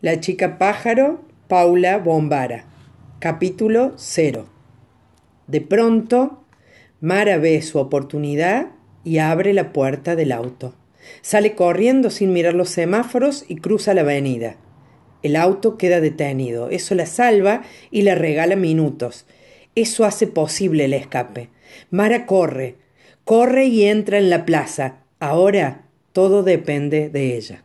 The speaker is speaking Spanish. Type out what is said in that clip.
La chica pájaro, Paula Bombara. Capítulo 0. De pronto, Mara ve su oportunidad y abre la puerta del auto. Sale corriendo sin mirar los semáforos y cruza la avenida. El auto queda detenido. Eso la salva y le regala minutos. Eso hace posible el escape. Mara corre, corre y entra en la plaza. Ahora todo depende de ella.